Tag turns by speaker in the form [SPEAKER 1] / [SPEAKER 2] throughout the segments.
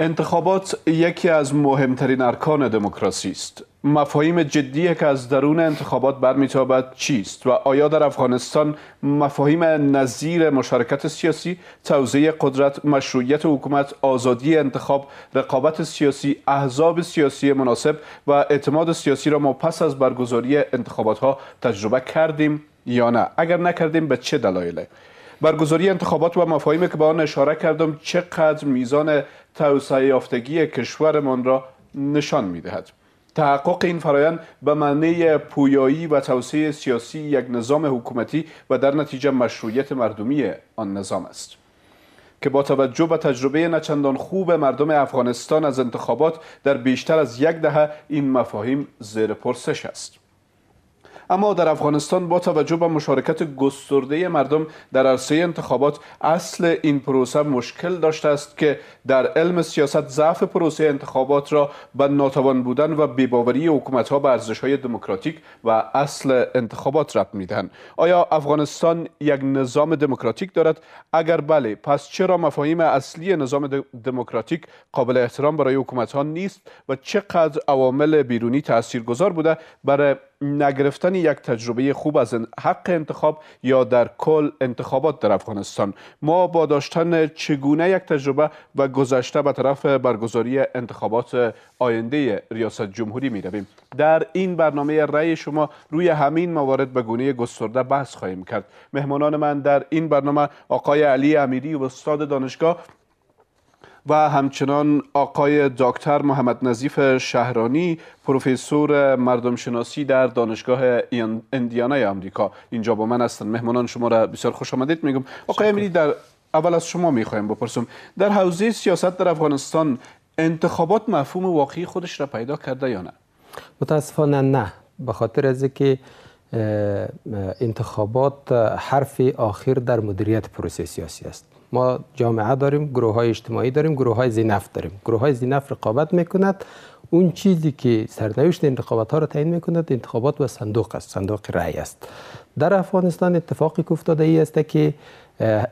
[SPEAKER 1] انتخابات یکی از مهمترین ارکان دموکراسی است مفاهیم جدی که از درون انتخابات برمیتابد چیست و آیا در افغانستان مفاهیم نظیر مشارکت سیاسی توزیع قدرت مشروعیت حکومت آزادی انتخاب رقابت سیاسی احزاب سیاسی مناسب و اعتماد سیاسی را ما پس از برگزاری انتخابات ها تجربه کردیم یا نه اگر نکردیم به چه دلایلی برگزاری انتخابات و مفاهیمی که به آن اشاره کردم چقدر میزان توسعه یافتگی کشورمان را نشان میدهد تحقق این فرایند به معنی پویایی و توسعه سیاسی یک نظام حکومتی و در نتیجه مشروعیت مردمی آن نظام است که با توجه به تجربه نچندان خوب مردم افغانستان از انتخابات در بیشتر از یک دهه این مفاهیم زیر پرسش است اما در افغانستان با توجه به مشارکت گسترده مردم در عرصه انتخابات اصل این پروسه مشکل داشته است که در علم سیاست ضعف پروسه انتخابات را به ناتوان بودن و بیباوری حکومت ها به ارزش های دموکراتیک و اصل انتخابات رب میدن آیا افغانستان یک نظام دموکراتیک دارد اگر بله پس چرا مفاهیم اصلی نظام دموکراتیک قابل احترام برای حکومت ها نیست و چقدر عوامل بیرونی تاثیرگذار بوده برای نگرفتن یک تجربه خوب از حق انتخاب یا در کل انتخابات در افغانستان ما با داشتن چگونه یک تجربه و گذشته به طرف برگزاری انتخابات آینده ریاست جمهوری می رویم در این برنامه رأی شما روی همین موارد به گونه گسترده بحث خواهیم کرد مهمانان من در این برنامه آقای علی امیری و استاد دانشگاه و همچنان آقای دکتر محمد نظیف شهرانی پروفسور مردم شناسی در دانشگاه اندیانای آمریکا اینجا با من هستن مهمانان شما را بسیار خوش آمدید میگم آقای امیری در اول از شما میخوایم بپرسم در حوزه سیاست در افغانستان انتخابات مفهوم واقعی خودش را پیدا کرده یا نه
[SPEAKER 2] متاسفانه نه به خاطر از که انتخابات حرف آخر در مدیریت پروسه سیاسی است ما جامعه داریم گروه های اجتماعی داریم گروه های زینف داریم گروه های زینف رقابت میکند اون چیزی که سرنوشت انتخابات ها را تعیین میکند انتخابات و صندوق است صندوق رأی است در افغانستان اتفاقی که افتاده ای است که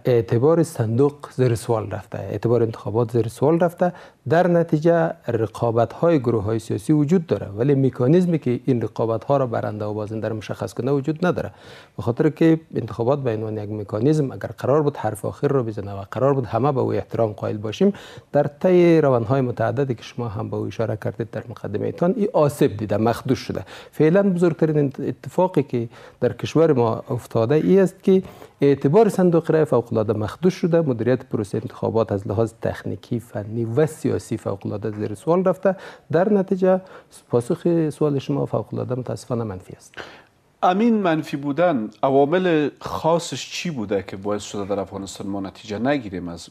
[SPEAKER 2] اعتبار صندوق زیر سوال رفته اعتبار انتخابات زیر سوال رفته در نتیجه رقابت های گروه های سیاسی وجود داره ولی میکانیزمی که این رقابت ها را برنده و بازنده را مشخص کنه وجود نداره به خاطر که انتخابات به عنوان یک مکانیزم اگر قرار بود حرف آخر رو بزنه و قرار بود همه به او احترام قائل باشیم در طی های متعددی که شما هم به او اشاره کردید در مقدمه ایتان این آسیب دیده مخدوش شده فعلا بزرگترین اتفاقی که در کشور ما افتاده ای است که اعتبار صندوق رای فوق العاده مخدوش شده مدیریت پروسه انتخابات از لحاظ تکنیکی فنی و سیاسی سیاسی فوق زیر سوال رفته در نتیجه پاسخ سوال شما فوق متاسفانه منفی است
[SPEAKER 1] امین منفی بودن عوامل خاصش چی بوده که باعث شده در افغانستان ما نتیجه نگیریم از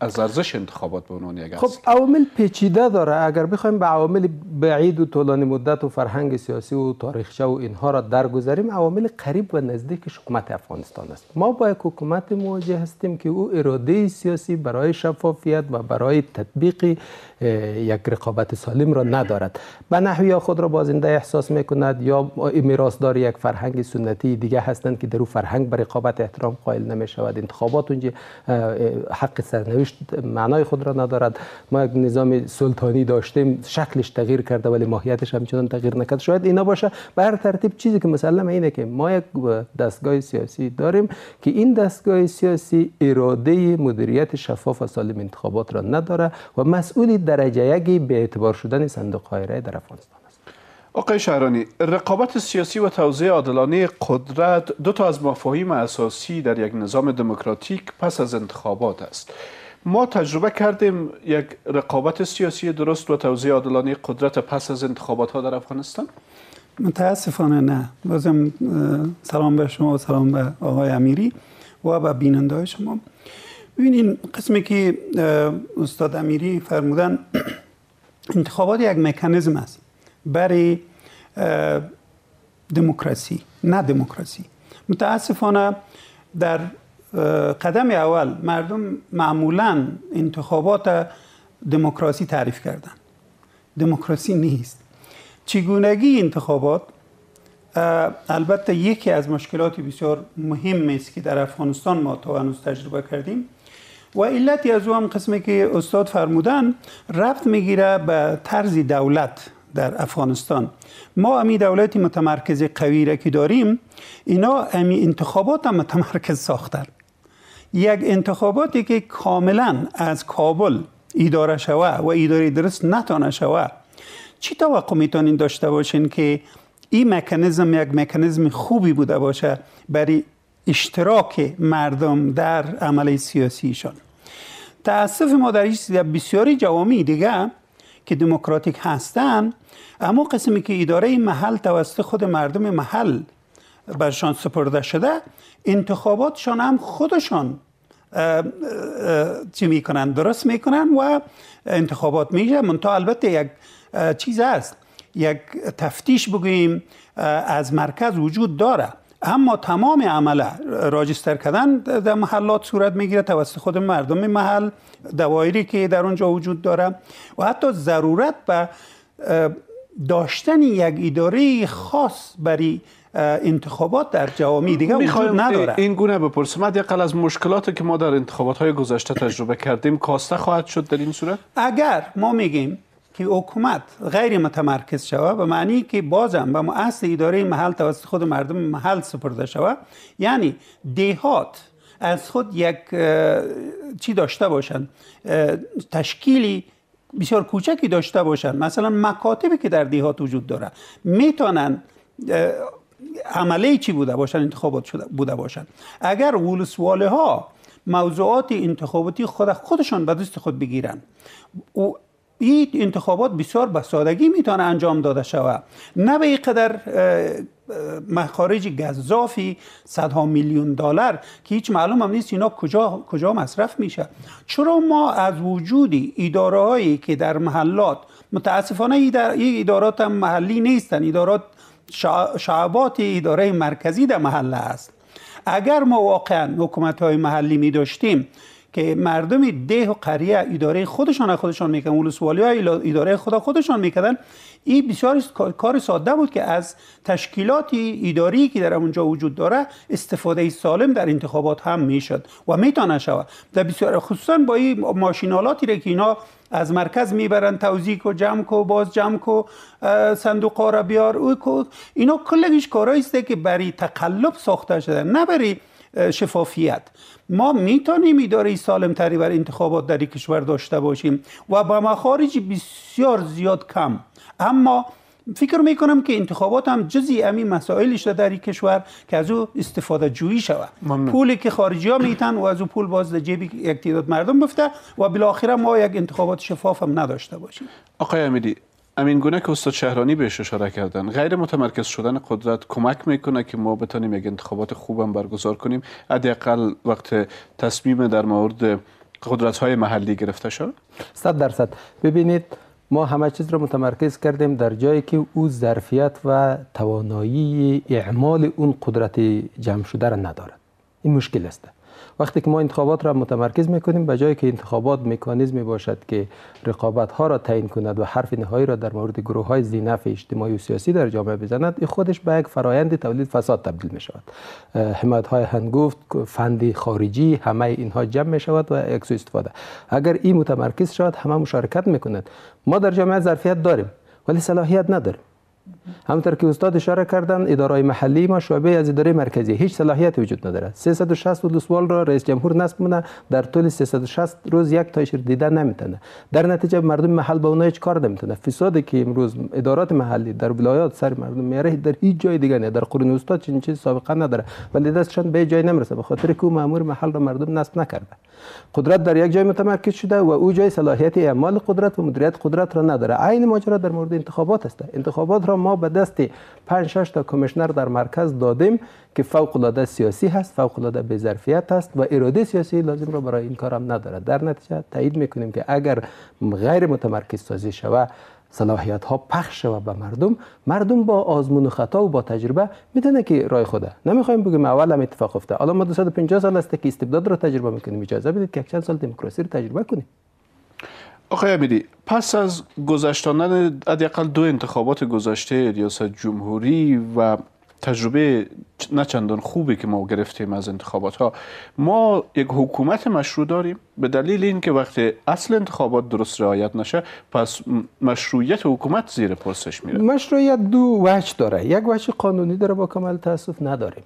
[SPEAKER 1] از, ارزش انتخابات به عنوان یک خب
[SPEAKER 2] عوامل پیچیده داره اگر بخوایم به عوامل بعید و طولانی مدت و فرهنگ سیاسی و تاریخچه و اینها را درگذاریم عوامل قریب و نزدیک حکومت افغانستان است ما با یک حکومت مواجه هستیم که او اراده سیاسی برای شفافیت و برای تطبیق یک رقابت سالم را ندارد و نحوی خود را بازنده احساس میکند یا میراثدار یک فرهنگ سنتی دیگه هستند که در او فرهنگ بر رقابت احترام قائل نمیشود انتخابات اونجا حق سرنوشت معنای خود را ندارد ما یک نظام سلطانی داشتیم شکلش تغییر کرده ولی ماهیتش همچنان تغییر نکرد شاید اینا باشه به هر ترتیب چیزی که مسلمه اینه که ما یک دستگاه سیاسی داریم که این دستگاه سیاسی اراده مدیریت شفاف و سالم انتخابات را نداره و مسئولی درجه یکی به اعتبار شدن صندوق رای در افغانستان است
[SPEAKER 1] آقای شهرانی رقابت سیاسی و توزیع عادلانه قدرت دو تا از مفاهیم اساسی در یک نظام دموکراتیک پس از انتخابات است ما تجربه کردیم یک رقابت سیاسی درست و توزیع عادلانه قدرت پس از انتخابات ها در افغانستان
[SPEAKER 3] متاسفانه نه بازم سلام به شما و سلام به آقای امیری و به بیننده شما این قسمی که استاد امیری فرمودن انتخابات یک مکانیزم است برای دموکراسی نه دموکراسی متاسفانه در قدم اول مردم معمولا انتخابات دموکراسی تعریف کردن دموکراسی نیست چگونگی انتخابات البته یکی از مشکلات بسیار مهم است که در افغانستان ما تا تجربه کردیم و علتی از او هم قسمی که استاد فرمودن رفت میگیره به طرز دولت در افغانستان ما امی دولت متمرکز قوی را که داریم اینا امی انتخابات هم متمرکز ساختن یک انتخاباتی که کاملا از کابل اداره شوه و اداره درست نتانه شوه چی توقع میتونین داشته باشین که این مکانیزم یک مکانیزم خوبی بوده باشه برای اشتراک مردم در عمل سیاسیشان تاسف ما در بسیاری جوامی دیگه که دموکراتیک هستن اما قسمی که اداره محل توسط خود مردم محل برشان سپرده شده انتخاباتشان هم خودشان چی میکنن درست میکنن و انتخابات میشه منتها البته یک چیز است یک تفتیش بگوییم از مرکز وجود داره اما تمام عمل راجستر کردن در محلات صورت میگیره توسط خود مردم محل دوایری که در اونجا وجود داره و حتی ضرورت به داشتن یک اداره خاص برای انتخابات در جوامی دیگه وجود نداره
[SPEAKER 1] این گونه بپرسم حداقل از مشکلاتی که ما در انتخابات های گذشته تجربه کردیم کاسته خواهد شد در این صورت اگر ما میگیم که
[SPEAKER 3] حکومت غیر متمرکز شوه به معنی که بازم به مؤسس اداره محل توسط خود مردم محل سپرده شوه یعنی دهات از خود یک چی داشته باشند تشکیلی بسیار کوچکی داشته باشند مثلا مکاتبی که در دیهات وجود داره میتونن عملی چی بوده باشن انتخابات شده بوده باشن اگر ولسواله ها موضوعات انتخاباتی خود خودشان به دست خود بگیرن او این انتخابات بسیار به سادگی میتونه انجام داده شود نه به قدر مخارج گذافی صدها میلیون دلار که هیچ معلوم هم نیست اینا کجا کجا مصرف میشه چرا ما از وجود اداره هایی که در محلات متاسفانه این ادارات هم محلی نیستن ادارات شعبات اداره مرکزی در محله است اگر ما واقعا حکومت های محلی می داشتیم که مردم ده و قریه اداره خودشان از خودشان میکنن ولسوالی ها اداره خدا خودشان میکنن این بسیار کار ساده بود که از تشکیلاتی اداری که در اونجا وجود داره استفاده سالم در انتخابات هم میشد و میتونه شود در بسیار خصوصا با این ماشینالاتی که اینا از مرکز میبرن توزیع و جمع کو باز جمع کو صندوق ها را بیار او کو اینا کلگیش کارایی است که برای تقلب ساخته شده نه برای شفافیت ما میتونیم اداره تری برای انتخابات در این کشور داشته باشیم و با مخارج بسیار زیاد کم اما فکر میکنم که انتخابات هم جزی امی مسائلش در این کشور که از او استفاده جویی شود پولی که خارجی ها میتن و از او پول باز در جیب یک تعداد مردم بفته و بالاخره ما یک انتخابات شفاف هم نداشته باشیم
[SPEAKER 1] آقای امیدی امین گونه که استاد شهرانی بهش اشاره کردن غیر متمرکز شدن قدرت کمک میکنه که ما بتانیم یک انتخابات خوبم برگزار کنیم حداقل وقت تصمیم در مورد قدرت های محلی گرفته شد
[SPEAKER 2] صد درصد ببینید ما همه چیز را متمرکز کردیم در جایی که او ظرفیت و توانایی اعمال اون قدرت جمع شده را ندارد این مشکل است وقتی که ما انتخابات را متمرکز میکنیم به جایی که انتخابات مکانیزمی باشد که رقابت ها را تعیین کند و حرف نهایی را در مورد گروه های زینف اجتماعی و سیاسی در جامعه بزند این خودش به یک فرایند تولید فساد تبدیل می شود حمایت های هنگفت فند خارجی همه اینها جمع می شود و سو استفاده اگر این متمرکز شود همه مشارکت میکنند ما در جامعه ظرفیت داریم ولی صلاحیت نداریم همونطور که استاد اشاره کردن اداره محلی ما شعبه از اداره مرکزی هیچ صلاحیت وجود نداره 360 ولسوال را رئیس جمهور نصب مونه در طول 360 روز یک تایشر دیده نمیتونه در نتیجه مردم محل با اونها هیچ کار نمیتونه فسادی که امروز ادارات محلی در ولایات سر مردم میاره در هیچ جای دیگه نه در قرون استاد چنین چیز سابقه نداره ولی دستشان به جای نمیرسه به خاطر که مامور محل را مردم نصب نکرده قدرت در یک جای متمرکز شده و او جای صلاحیت اعمال قدرت و مدیریت قدرت را نداره عین ماجرا در مورد انتخابات است انتخابات را ما به دست 5 6 تا کمیشنر در مرکز دادیم که فوق العاده سیاسی هست فوق العاده ظرفیت است و اراده سیاسی لازم را برای این کارم نداره در نتیجه تایید میکنیم که اگر غیر متمرکز سازی شود صلاحیت ها پخش شوه به مردم مردم با آزمون و خطا و با تجربه میدونه که رای خوده نمیخوایم بگیم اول هم اتفاق افتاد حالا ما 250 سال است که استبداد رو تجربه میکنیم اجازه بدید که چند سال دموکراسی رو تجربه کنیم
[SPEAKER 1] آقای امیری پس از گذشتاندن حداقل دو انتخابات گذشته ریاست جمهوری و تجربه نه چندان خوبی که ما گرفتیم از انتخابات ها ما یک حکومت مشروع داریم به دلیل اینکه وقتی اصل انتخابات درست رعایت نشه پس مشروعیت حکومت زیر پرسش میره
[SPEAKER 2] مشروعیت دو وجه داره یک وجه قانونی داره با کمال تاسف نداریم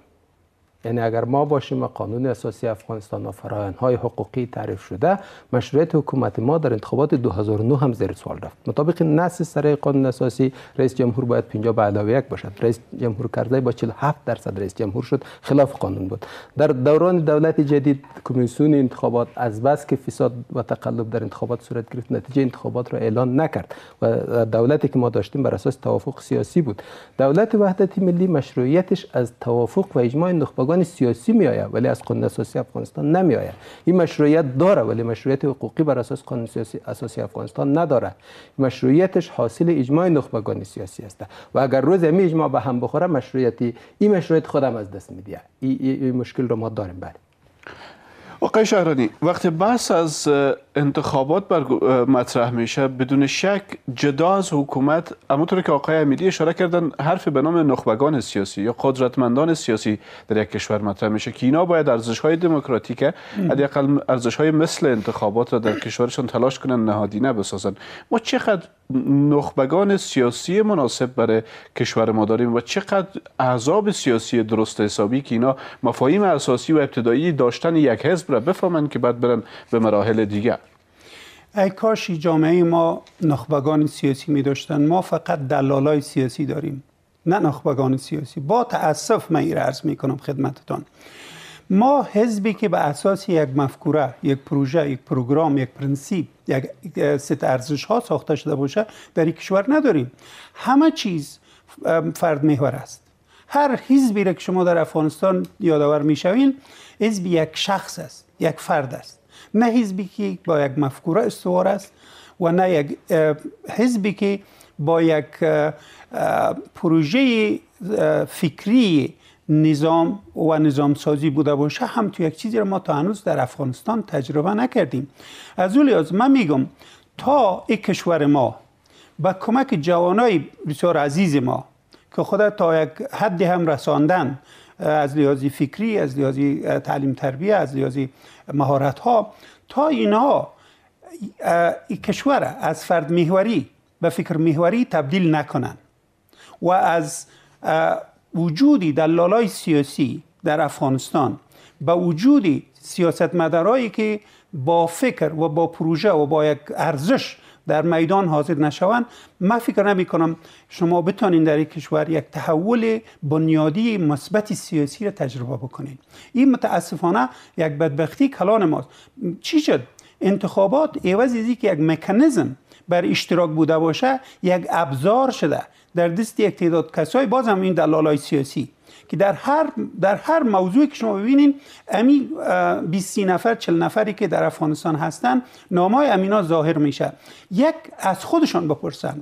[SPEAKER 2] یعنی اگر ما باشیم قانون اساسی افغانستان و های حقوقی تعریف شده مشروعیت حکومت ما در انتخابات 2009 هم زیر سوال رفت مطابق نص سره قانون اساسی رئیس جمهور باید 50 به علاوه یک باشد رئیس جمهور کرزی با 47 درصد رئیس جمهور شد خلاف قانون بود در دوران دولت جدید کمیسیون انتخابات از بس که فساد و تقلب در انتخابات صورت گرفت نتیجه انتخابات را اعلان نکرد و دولتی که ما داشتیم بر اساس توافق سیاسی بود دولت وحدت ملی مشروعیتش از توافق و اجماع نخبه سیاسی می آید ولی از قانون اساسی افغانستان نمی آید این مشروعیت داره ولی مشروعیت حقوقی بر اساس قانون سیاسی اساسی افغانستان نداره مشروعیتش حاصل اجماع نخبگان سیاسی است و اگر روز می اجماع به هم بخوره مشروعیتی این مشروعیت خودم از دست میده این مشکل رو ما داریم بله
[SPEAKER 1] آقای شهرانی وقتی بحث از انتخابات بر مطرح میشه بدون شک جدا از حکومت طور که آقای امیلی اشاره کردن حرف به نام نخبگان سیاسی یا قدرتمندان سیاسی در یک کشور مطرح میشه که اینا باید ارزش های دموکراتیک حداقل ارزش های مثل انتخابات را در کشورشان تلاش کنن نهادینه بسازن ما چقدر نخبگان سیاسی مناسب برای کشور ما داریم و چقدر احزاب سیاسی درست حسابی که اینا مفاهیم اساسی و ابتدایی داشتن یک حزب را بفهمند که بعد برن به مراحل دیگر
[SPEAKER 3] ای کاشی جامعه ما نخبگان سیاسی می داشتن ما فقط دلالای سیاسی داریم نه نخبگان سیاسی با تاسف من این عرض می کنم خدمتتان ما حزبی که به اساس یک مفکوره یک پروژه یک پروگرام یک پرنسیب یک ست ارزش ها ساخته شده باشه در این کشور نداریم همه چیز فرد محور است هر حزبی را که شما در افغانستان یادآور میشوین حزب یک شخص است یک فرد است نه حزبی که با یک مفکوره استوار است و نه یک حزبی که با یک پروژه فکری نظام و نظام سازی بوده باشه هم تو یک چیزی رو ما تا هنوز در افغانستان تجربه نکردیم از اون لحاظ من میگم تا این کشور ما با کمک جوانای بسیار عزیز ما که خود تا یک حد هم رساندن از لحاظ فکری از لحاظ تعلیم تربیه از لحاظ مهارت ها تا اینها ای کشور از فرد محوری به فکر محوری تبدیل نکنن و از وجودی دلالای سیاسی در افغانستان به وجودی مدارایی که با فکر و با پروژه و با یک ارزش در میدان حاضر نشوند ما فکر نمی کنم شما بتانین در یک کشور یک تحول بنیادی مثبت سیاسی را تجربه بکنید. این متاسفانه یک بدبختی کلان ماست چی شد انتخابات عوض که یک مکانیزم بر اشتراک بوده باشه یک ابزار شده در دست یک تعداد کسای باز هم این دلالای سیاسی که در هر در هر موضوعی که شما ببینین امی 20 نفر 40 نفری که در افغانستان هستن نامای امینا ظاهر میشه یک از خودشان بپرسن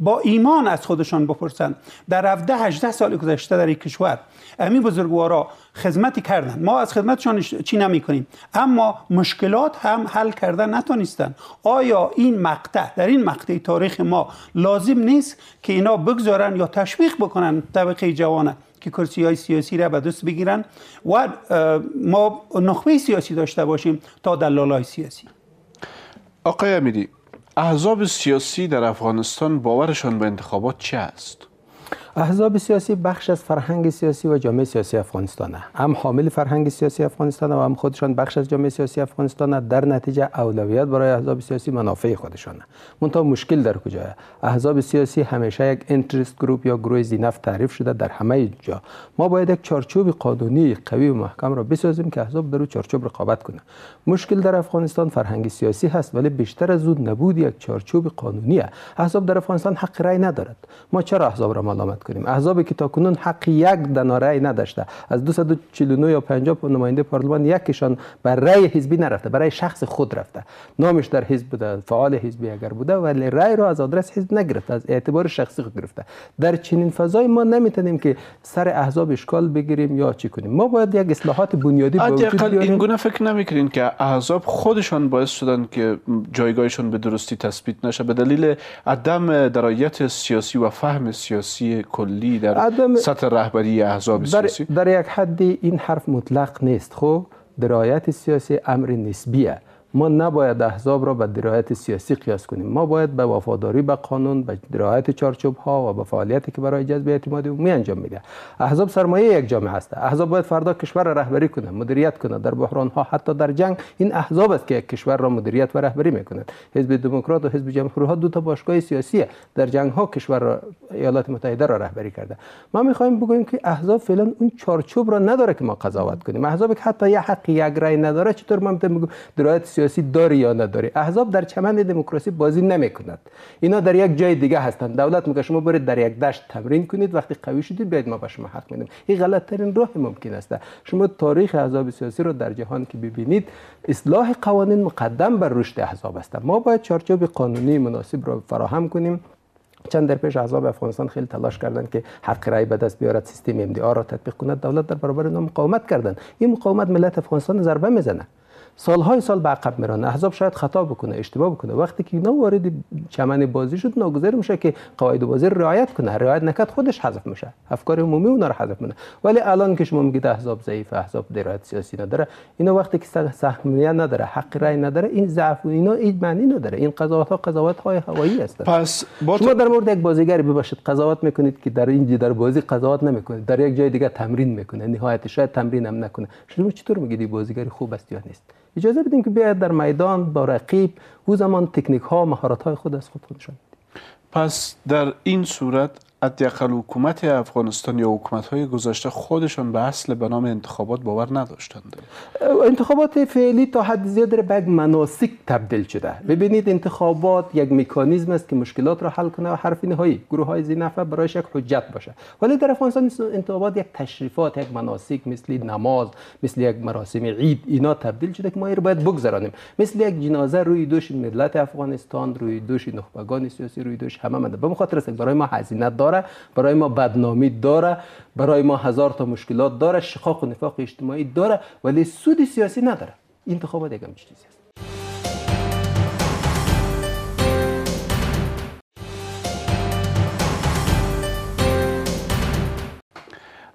[SPEAKER 3] با ایمان از خودشان بپرسند در 17 18 سال گذشته در این کشور امی بزرگوارا خدمتی کردن ما از خدمتشان چی نمی کنیم اما مشکلات هم حل کردن نتونستن آیا این مقطع در این مقطع تاریخ ما لازم نیست که اینا بگذارن یا تشویق بکنن طبقه جوانه که کرسی های سیاسی را به دست بگیرن و ما نخبه سیاسی داشته باشیم تا
[SPEAKER 1] دلال های سیاسی آقای امیری احزاب سیاسی در افغانستان باورشان به انتخابات چه است؟
[SPEAKER 2] احزاب سیاسی بخش از فرهنگ سیاسی و جامعه سیاسی افغانستان هم حامل فرهنگ سیاسی افغانستان و هم خودشان بخش از جامعه سیاسی افغانستان در نتیجه اولویت برای احزاب سیاسی منافع خودشان منتا مشکل در کجا احزاب سیاسی همیشه یک انترست گروپ یا گروه زینف تعریف شده در همه جا ما باید یک چارچوب قانونی قوی و محکم را بسازیم که احزاب در چارچوب رقابت کنه مشکل در افغانستان فرهنگ سیاسی هست ولی بیشتر از اون نبود یک چارچوب قانونی احزاب در افغانستان حق رای ندارد ما چرا احزاب را ملامت صحبت کنیم احزابی که تاکنون حق یک دنا رأی نداشته از 249 یا 50 نماینده پارلمان یکیشان بر رأی حزبی نرفته برای شخص خود رفته نامش در حزب بوده فعال حزبی اگر بوده ولی رای رو از آدرس حزب نگرفته از اعتبار شخصی خود گرفته در چنین فضای ما نمیتونیم که سر احزاب اشکال بگیریم یا چی کنیم ما باید یک اصلاحات بنیادی به وجود این
[SPEAKER 1] گونه فکر نمیکنین که احزاب خودشان باعث شدن که جایگاهشون به درستی تثبیت نشه به دلیل عدم درایت سیاسی و فهم سیاسی کلی در سطح رهبری احزاب سیاسی
[SPEAKER 2] در یک حدی این حرف مطلق نیست خب درایت سیاسی امر نسبیه ما نباید احزاب را به درایت سیاسی قیاس کنیم ما باید به وفاداری به قانون به درایت چارچوب ها و به فعالیتی که برای جذب اعتماد می انجام میده احزاب سرمایه یک جامعه هست احزاب باید فردا کشور را رهبری کنه، مدیریت کنه در بحران ها حتی در جنگ این احزاب است که یک کشور را مدیریت و رهبری میکنند حزب دموکرات و حزب جمهوری ها دو تا باشگاه سیاسی در جنگ ها کشور را ایالات متحده را رهبری کرده ما میخوایم بگوییم که احزاب فعلا اون چارچوب را نداره که ما قضاوت کنیم احزاب که حتی یه حق یک رای نداره چطور ما درایت سیاسی داره یا نداره احزاب در چمن دموکراسی بازی نمیکنند اینا در یک جای دیگه هستند دولت میگه شما برید در یک دشت تمرین کنید وقتی قوی شدید بیاید ما به شما حق میدیم این غلط ترین راه ممکن است شما تاریخ احزاب سیاسی رو در جهان که ببینید اصلاح قوانین مقدم بر رشد احزاب است ما باید چارچوب قانونی مناسب را فراهم کنیم چند در پیش احزاب افغانستان خیلی تلاش کردند که حق رای به دست بیارد سیستم ام را تطبیق کند دولت در برابر اینا مقاومت کردند این مقاومت ملت افغانستان ضربه میزنه سالهای سال به عقب نه احزاب شاید خطا بکنه اشتباه بکنه وقتی که اینا وارد چمن بازی شد ناگذر میشه که قواعد بازی رعایت کنه رعایت نکرد خودش حذف میشه افکار عمومی اونها رو حذف کنه ولی الان که شما میگید احزاب ضعیف احزاب درایت سیاسی نداره اینا وقتی که سهمیه نداره حق رای نداره این ضعف اینا این معنی نداره این قضاوت ها قضاوت های هوایی هستن پس شما در مورد یک بازیگری ببخشید قضاوت میکنید که در این در بازی قضاوت نمیکنه در یک جای دیگه تمرین میکنه نهایت شاید تمرین هم نکنه شما چطور میگید بازیگری خوب است یا نیست اجازه بدیم که بیاید در میدان با رقیب او زمان تکنیک ها مهارت های خود از خود خودشان
[SPEAKER 1] پس در این صورت حداقل حکومت افغانستان یا حکومت های گذشته خودشان به اصل به نام انتخابات باور نداشتند
[SPEAKER 2] انتخابات فعلی تا حد زیاد به یک مناسک تبدیل شده ببینید انتخابات یک مکانیزم است که مشکلات را حل کنه و حرف نهایی گروه های زینفه برایش یک حجت باشه ولی در افغانستان انتخابات یک تشریفات یک مناسک مثل نماز مثل یک مراسم عید اینا تبدیل شده که ما رو باید بگذرانیم مثل یک جنازه روی دوش ملت افغانستان روی دوش نخبگان سیاسی روی دوش همه به خاطر برای ما هزینه برای ما بدنامی داره برای ما هزار تا مشکلات داره شقاق و نفاق اجتماعی داره ولی سود سیاسی نداره انتخابات یکم چیزی است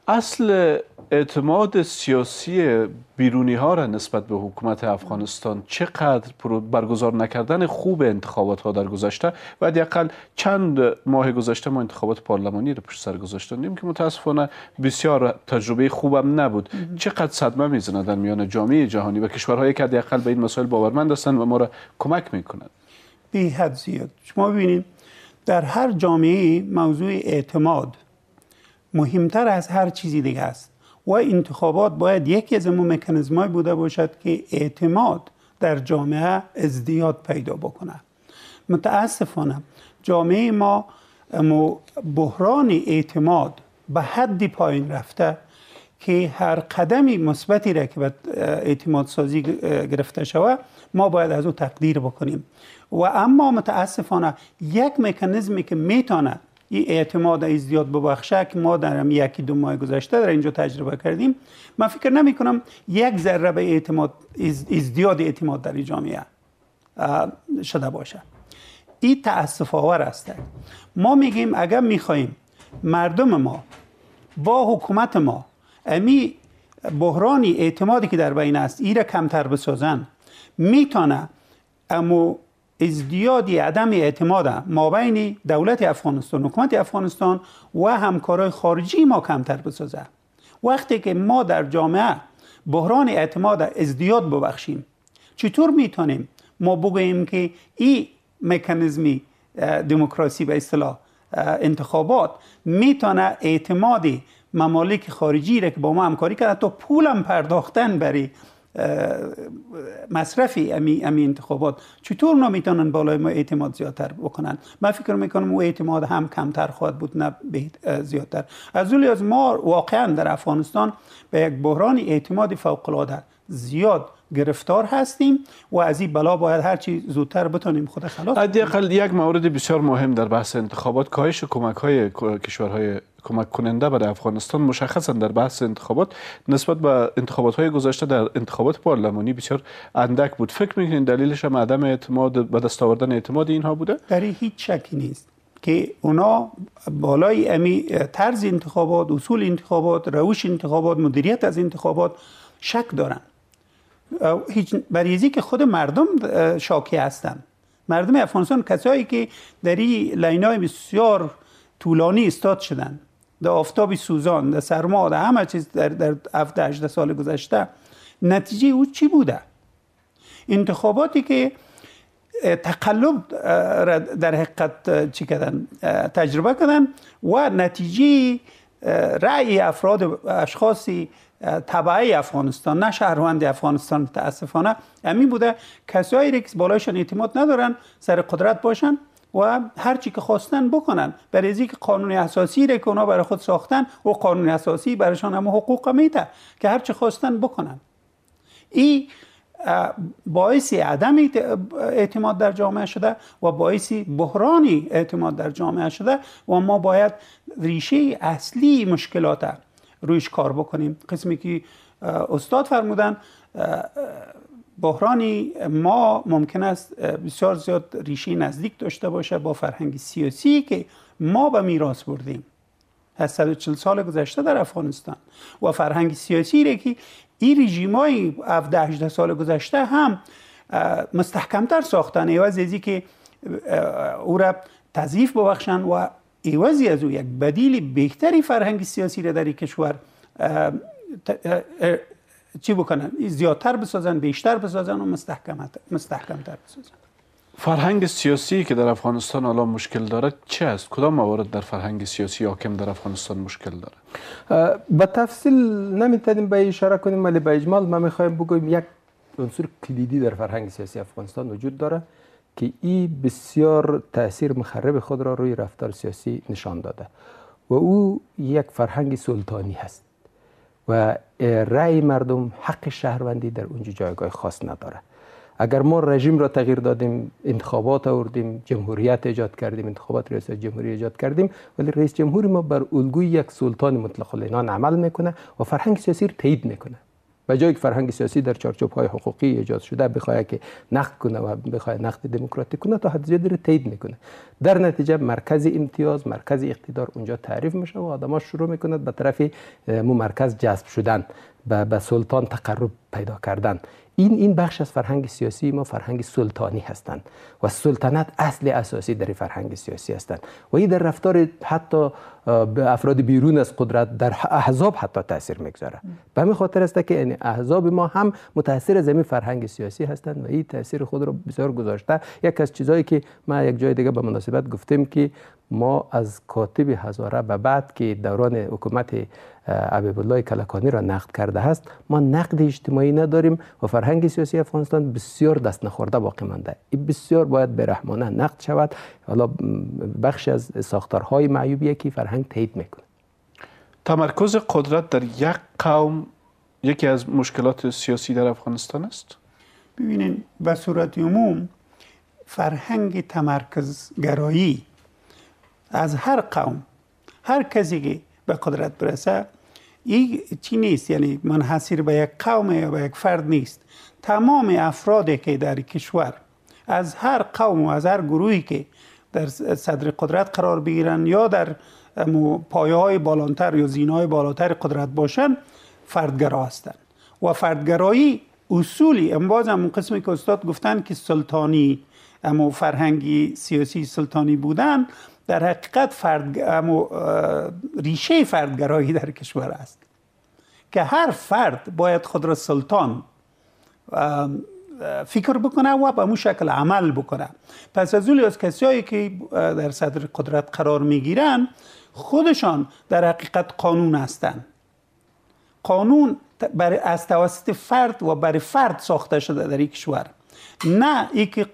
[SPEAKER 1] اصل اعتماد سیاسی بیرونی ها را نسبت به حکومت افغانستان چقدر برگزار نکردن خوب انتخابات ها در گذشته و حداقل چند ماه گذشته ما انتخابات پارلمانی را پشت سر گذاشتیم که متاسفانه بسیار تجربه خوبم نبود چقدر صدمه میزنه در میان جامعه جهانی و کشورهایی که حداقل به این مسائل باورمند هستند و ما را کمک میکنند
[SPEAKER 3] بی حد زیاد شما ببینید در هر جامعه موضوع اعتماد مهمتر از هر چیزی دیگه است و انتخابات باید یکی از اون مکانیزمای بوده باشد که اعتماد در جامعه ازدیاد پیدا بکنه متاسفانه جامعه ما بحران اعتماد به حدی پایین رفته که هر قدمی مثبتی را که به اعتماد سازی گرفته شود ما باید از او تقدیر بکنیم و اما متاسفانه یک مکانیزمی که میتونه این اعتماد از زیاد ببخشه که ما در یکی دو ماه گذشته در اینجا تجربه کردیم من فکر نمی کنم یک ذره به اعتماد ازدیاد اعتماد در جامعه شده باشه این تاسف آور است ما میگیم اگر میخواییم مردم ما با حکومت ما امی بحرانی اعتمادی که در بین است ای را کمتر بسازن میتونه اما ازدیادی عدم اعتماد بین دولت افغانستان حکومت افغانستان و همکارای خارجی ما کمتر بسازه وقتی که ما در جامعه بحران اعتماد ازدیاد ببخشیم چطور میتونیم ما بگوییم که این مکانیزمی دموکراسی به اصطلاح انتخابات میتونه اعتماد ممالک خارجی را که با ما همکاری کرده تا پولم پرداختن بری مصرفی امی, امی انتخابات چطور نمیتونن بالای ما اعتماد زیادتر بکنن من فکر میکنم او اعتماد هم کمتر خواهد بود نه زیادتر از از ما واقعا در افغانستان به یک بحران اعتماد فوق العاده زیاد گرفتار هستیم و از این بلا باید هرچی زودتر بتانیم خود خلاص
[SPEAKER 1] حداقل یک مورد بسیار مهم در بحث انتخابات کاهش کمک های کشورهای کمک کننده برای افغانستان مشخصا در بحث انتخابات نسبت به انتخابات های گذشته در انتخابات پارلمانی بسیار اندک بود فکر میکنین دلیلش هم عدم اعتماد و دستاوردن آوردن اعتماد اینها بوده در هیچ شکی نیست
[SPEAKER 3] که اونا بالای امی طرز انتخابات اصول انتخابات روش انتخابات مدیریت از انتخابات شک دارند هیچ بریزی که خود مردم شاکی هستند مردم افغانستان کسایی که در این لینای بسیار طولانی استاد شدند در آفتاب سوزان در سرما در همه چیز در در 18 سال گذشته نتیجه او چی بوده انتخاباتی که تقلب در حقیقت چی کردن تجربه کردن و نتیجه رأی افراد اشخاصی تبعی افغانستان نه شهروند افغانستان متاسفانه همین بوده کسایی که بالایشان اعتماد ندارن سر قدرت باشن و هر چی که خواستن بکنن برای از که قانون اساسی را که اونا برای خود ساختن و قانون اساسی برایشان هم حقوق میده که هر چی خواستن بکنن ای باعث عدم اعتماد در جامعه شده و باعث بحرانی اعتماد در جامعه شده و ما باید ریشه اصلی مشکلات رویش کار بکنیم قسمی که استاد فرمودن بحرانی ما ممکن است بسیار زیاد ریشه نزدیک داشته باشه با فرهنگ سیاسی که ما به میراث بردیم از 140 سال گذشته در افغانستان و فرهنگ سیاسی را که این رژیمای 17 18 سال گذشته هم مستحکمتر ساختن از ازی که او را تضعیف ببخشن و ایوازی از او یک بدیل بهتری فرهنگ سیاسی را در کشور چی بکنن زیادتر بسازن بیشتر بسازن و مستحکم مستحکمتر بسازن
[SPEAKER 1] فرهنگ سیاسی که در افغانستان الان مشکل داره چه است کدام موارد در فرهنگ سیاسی حاکم در افغانستان مشکل
[SPEAKER 2] داره به تفصیل نمیتونیم به اشاره کنیم ولی به اجمال ما میخوایم بگویم یک عنصر کلیدی در فرهنگ سیاسی افغانستان وجود داره که این بسیار تاثیر مخرب خود را روی رفتار سیاسی نشان داده و او یک فرهنگ سلطانی هست و رأی مردم حق شهروندی در اونجا جایگاه خاص نداره اگر ما رژیم را تغییر دادیم انتخابات آوردیم جمهوریت ایجاد کردیم انتخابات ریاست جمهوری ایجاد کردیم ولی رئیس جمهوری ما بر الگوی یک سلطان مطلق العنان عمل میکنه و فرهنگ سیاسی تایید میکنه به جای که فرهنگ سیاسی در چارچوب های حقوقی ایجاد شده بخواهد که نقد کنه و بخواهد نقد دموکراتیک کنه تا حد زیادی رو تایید میکنه در نتیجه مرکز امتیاز مرکز اقتدار اونجا تعریف میشه و آدما شروع میکنند به طرف مو مرکز جذب شدن به سلطان تقرب پیدا کردن این این بخش از فرهنگ سیاسی ما فرهنگ سلطانی هستند و سلطنت اصل اساسی در فرهنگ سیاسی هستند و این در رفتار حتی به افراد بیرون از قدرت در احزاب حتی تاثیر میگذاره به همین خاطر است که یعنی احزاب ما هم متاثر از این فرهنگ سیاسی هستند و این تاثیر خود را بسیار گذاشته یک از چیزهایی که ما یک جای دیگه به مناسبت گفتیم که ما از کاتب هزاره به بعد که دوران حکومت عبیبالله کلکانی را نقد کرده است ما نقد اجتماعی نداریم و فرهنگ سیاسی افغانستان بسیار دست نخورده باقی مانده این بسیار باید برحمانه نقد شود حالا بخش از ساختارهای معیوبیه که فرهنگ تایید میکنه
[SPEAKER 1] تمرکز قدرت در یک قوم یکی از مشکلات سیاسی در افغانستان است ببینید
[SPEAKER 3] به صورت عموم فرهنگ تمرکزگرایی از هر قوم هر کسی که به قدرت برسه این چی نیست یعنی منحصر به یک قوم یا به یک فرد نیست تمام افرادی که در کشور از هر قوم و از هر گروهی که در صدر قدرت قرار بگیرن یا در پایه های بالاتر یا زین های بالاتر قدرت باشن فردگرا هستند و فردگرایی اصولی باز هم قسمی که استاد گفتن که سلطانی اما فرهنگی سیاسی سلطانی بودن در حقیقت فرد ریشه فردگرایی در کشور است که هر فرد باید خود را سلطان فکر بکنه و به اون شکل عمل بکنه پس از اولی از کسایی که در صدر قدرت قرار میگیرن خودشان در حقیقت قانون هستند قانون بر از توسط فرد و برای فرد ساخته شده در این کشور نه ای که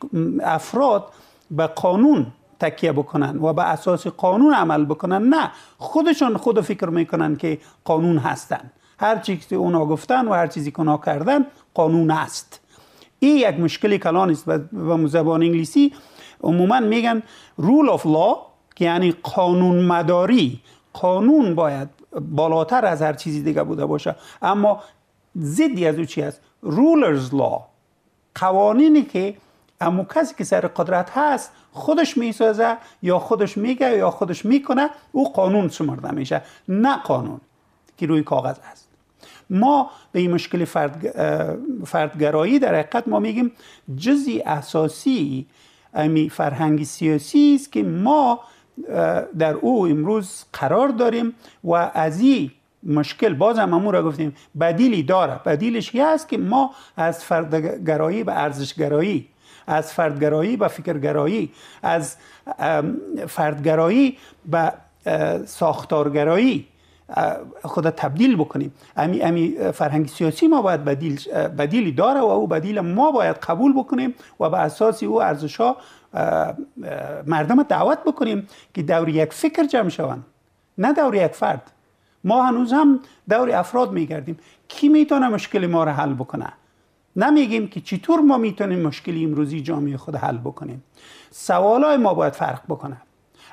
[SPEAKER 3] افراد به قانون تکیه بکنن و به اساس قانون عمل بکنن نه خودشان خود فکر میکنن که قانون هستن هر چیزی که اونا گفتن و هر چیزی که اونا کردن قانون است این یک مشکلی کلان است و زبان انگلیسی عموما میگن رول آف لا که یعنی قانون مداری قانون باید بالاتر از هر چیزی دیگه بوده باشه اما زدی از او چی است رولرز لا قوانینی که اما کسی که سر قدرت هست خودش میسازه یا خودش میگه یا خودش میکنه او قانون شمرده میشه نه قانون که روی کاغذ است ما به این مشکل فرد، فردگرایی در حقیقت ما میگیم جزی اساسی امی یعنی فرهنگ سیاسی است که ما در او امروز قرار داریم و از این مشکل باز هم امون را گفتیم بدیلی داره بدیلش یه است که ما از فردگرایی به ارزشگرایی از فردگرایی به فکرگرایی از فردگرایی به ساختارگرایی خود تبدیل بکنیم امی امی فرهنگ سیاسی ما باید بدیل بدیلی داره و او بدیل ما باید قبول بکنیم و به اساس او ها مردم دعوت بکنیم که دور یک فکر جمع شوند نه دور یک فرد ما هنوز هم دور افراد میگردیم کی میتونه مشکل ما را حل بکنه نمیگیم که چطور ما میتونیم مشکل امروزی جامعه خود حل بکنیم سوالای ما باید فرق بکنه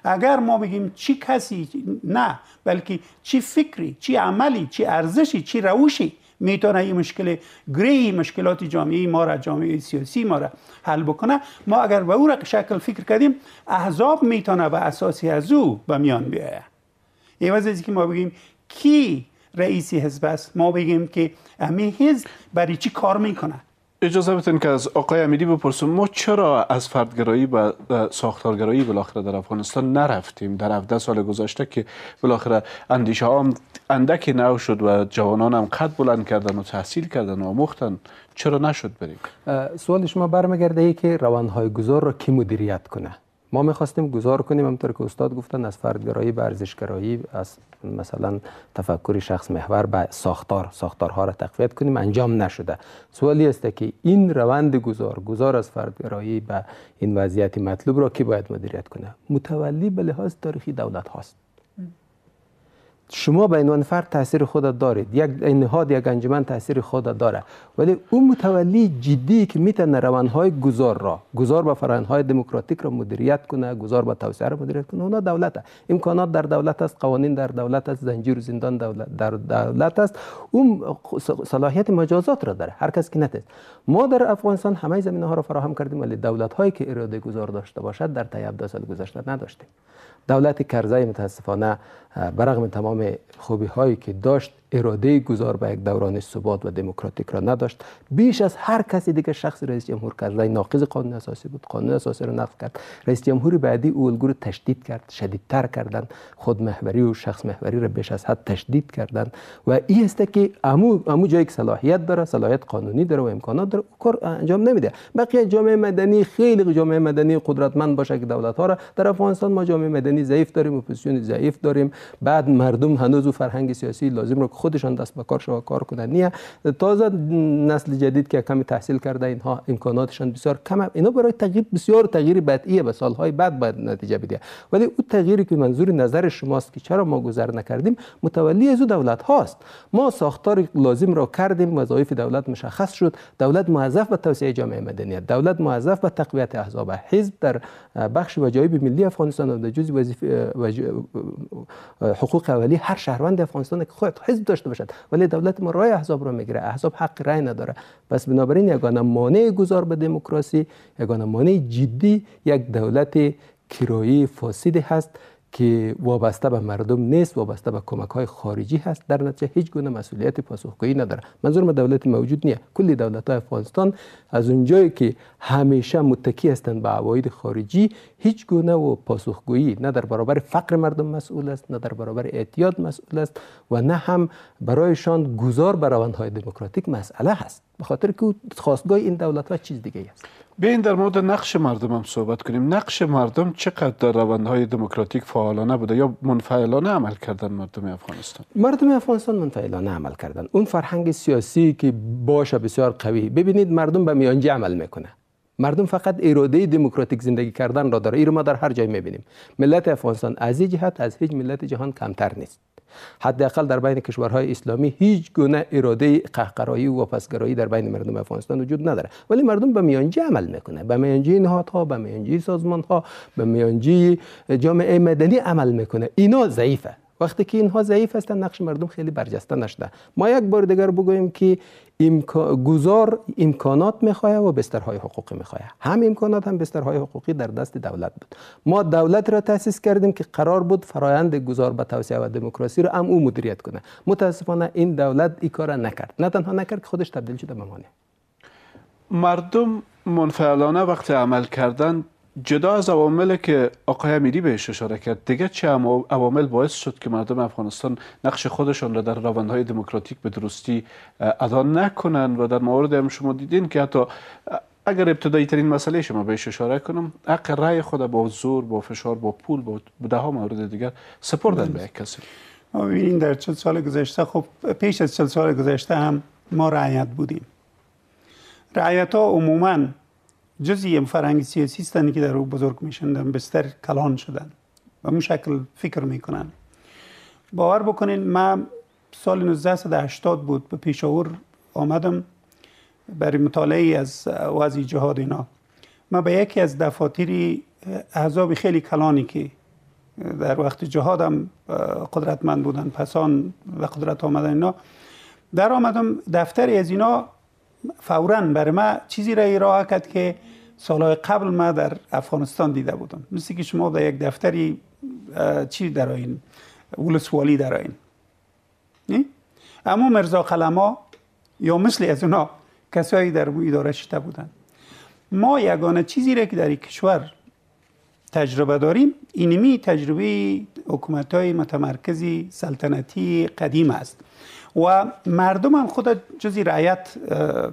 [SPEAKER 3] اگر ما بگیم چی کسی نه بلکه چی فکری چی عملی چی ارزشی چی روشی میتونه این مشکل گری مشکلات جامعه ما را جامعه سیاسی ما را حل بکنه ما اگر به او شکل فکر کردیم احزاب میتونه به اساسی از او به میان بیایه این از که ما بگیم کی رئیسی حزب است ما بگیم که همه حزب برای چی کار میکنه
[SPEAKER 1] اجازه بدین که از آقای امیدی بپرسم ما چرا از فردگرایی و ساختارگرایی بالاخره در افغانستان نرفتیم در 17 سال گذشته که بالاخره اندیشه ها اندکی نو شد و جوانان هم قد بلند کردن و تحصیل کردن و مختن چرا نشد بریم
[SPEAKER 2] سوال شما برمیگرده ای که روانهای گذار را کی مدیریت کنه ما میخواستیم گذار کنیم همطور که استاد گفتن از فردگرایی به ارزشگرایی از مثلا تفکر شخص محور به ساختار ساختارها را تقویت کنیم انجام نشده سوالی است که این روند گذار گذار از فردگرایی به این وضعیت مطلوب را کی باید مدیریت کنه متولی به لحاظ تاریخی دولت هاست شما به عنوان فرد تاثیر خودت دارید یک نهاد یک انجمن تاثیر خود داره ولی اون متولی جدی که میتونه روندهای گذار را گذار به فرآیندهای دموکراتیک را مدیریت کنه گذار به توسعه را مدیریت کنه اونا دولت امکانات در دولت است قوانین در دولت است زنجیر زندان دولت در دولت است اون صلاحیت مجازات را داره هر کس که نتست ما در افغانستان همه زمینه ها را فراهم کردیم ولی دولت هایی که اراده گذار داشته باشد در طی سال گذشته نداشتیم دولت کرزی متاسفانه برغم تمام خوبی هایی که داشت اراده گذار به یک دوران ثبات و دموکراتیک را نداشت بیش از هر کسی دیگه شخص رئیس جمهور کرد رای ناقض قانون اساسی بود قانون اساسی را نقض کرد رئیس جمهور بعدی او الگو تشدید کرد شدیدتر کردن خود محوری و شخص محوری را بیش از حد تشدید کردند. و این است که امو امو جایی که صلاحیت داره صلاحیت قانونی داره و امکانات داره کار انجام نمیده بقیه جامعه مدنی خیلی جامعه مدنی قدرتمند باشه که دولت ها را در افغانستان ما جامعه مدنی ضعیف داریم اپوزیسیون ضعیف داریم بعد مردم هنوز و فرهنگ سیاسی لازم رو خودشان دست به کار شو کار کنند تازه نسل جدید که کمی تحصیل کرده اینها امکاناتشان بسیار کم اینا برای تغییر بسیار تغییر بدیه به سالهای بعد باید نتیجه بده ولی او تغییری که منظور نظر شماست که چرا ما گذر نکردیم متولی از دولت هاست ما ساختار لازم را کردیم وظایف دولت مشخص شد دولت موظف به توسعه جامعه مدنیت دولت موظف به تقویت احزاب حزب در بخش وجایب ملی افغانستان و در جزء وظیفه حقوق اولی هر شهروند افغانستان که خود حزب داشته باشد ولی دولت ما رای احزاب را میگیره احزاب حق رای نداره پس بنابراین یگانه مانع گذار به دموکراسی یگانه مانع جدی یک دولت کرایی فاسدی هست که وابسته به مردم نیست وابسته به کمک های خارجی هست در نتیجه هیچ گونه مسئولیت پاسخگویی نداره ما دولت موجود نیست کلی دولت های افغانستان از اونجایی که همیشه متکی هستند به عواید خارجی هیچ گونه و پاسخگویی نه در برابر فقر مردم مسئول است نه در برابر اعتیاد مسئول است و نه هم برایشان
[SPEAKER 1] گذار به روندهای دموکراتیک مسئله هست به خاطر که خواستگاه این دولت ها چیز دیگه است بین در مورد نقش مردم هم صحبت کنیم نقش مردم چقدر در روندهای دموکراتیک فعالانه بوده یا منفعلانه عمل کردن مردم افغانستان مردم افغانستان منفعلانه عمل کردن
[SPEAKER 2] اون فرهنگ سیاسی که باشه بسیار قوی ببینید مردم به میانجی عمل میکنه مردم فقط اراده دموکراتیک زندگی کردن را داره ایرو ما در هر جای میبینیم ملت افغانستان از این جهت از هیچ ملت جهان کمتر نیست حداقل در بین کشورهای اسلامی هیچ گونه اراده قهقرایی و پسگرایی در بین مردم افغانستان وجود نداره ولی مردم به میانجی عمل میکنه به میانجی نهادها به میانجی سازمانها به میانجی جامعه مدنی عمل میکنه اینا ضعیفه وقتی که اینها ضعیف هستند نقش مردم خیلی برجسته نشده ما یک بار دیگر بگوییم که امکان گذار امکانات میخواه و بسترهای حقوقی میخواه هم امکانات هم بسترهای حقوقی در دست دولت بود ما دولت را تاسیس کردیم که قرار بود فرایند گذار به توسعه و دموکراسی را هم او مدیریت کنه متاسفانه این دولت این کار نکرد نه تنها نکرد که خودش تبدیل شده به
[SPEAKER 1] مردم منفعلانه وقت عمل کردند. جدا از عوامل که آقای امیری بهش اشاره کرد دیگه چه عوامل باعث شد که مردم افغانستان نقش خودشان را در روندهای دموکراتیک به درستی ادا نکنند و در مورد هم شما دیدین که حتی اگر ابتدایی ترین مسئله شما بهش اشاره کنم حق رأی خود با زور با فشار با پول با ده ها مورد دیگر سپردن به یک بله. کسی در چل سال گذشته خب پیش از چل
[SPEAKER 3] سال گذشته هم ما رعیت بودیم رعیت ها عموماً جزی فرهنگ سیاسی هستند یعنی که در او بزرگ میشن بستر کلان شدن و اون شکل فکر میکنن باور بکنین من سال 1980 بود به پیشاور آمدم برای مطالعه از وضع جهاد اینا من به یکی از دفاتری احزاب خیلی کلانی که در وقت جهاد هم قدرتمند بودن پسان و قدرت آمدن اینا در آمدم دفتر از اینا فورا بر ما چیزی را ایراه کرد که سالهای قبل ما در افغانستان دیده بودم مثل که شما در یک دفتری چی در این ولسوالی در این اما مرزا قلما یا مثل از اونا کسایی در او اداره شده بودن ما یگانه چیزی را که در کشور تجربه داریم اینمی تجربه حکومت های متمرکزی سلطنتی قدیم است و مردم هم خود جزی رعیت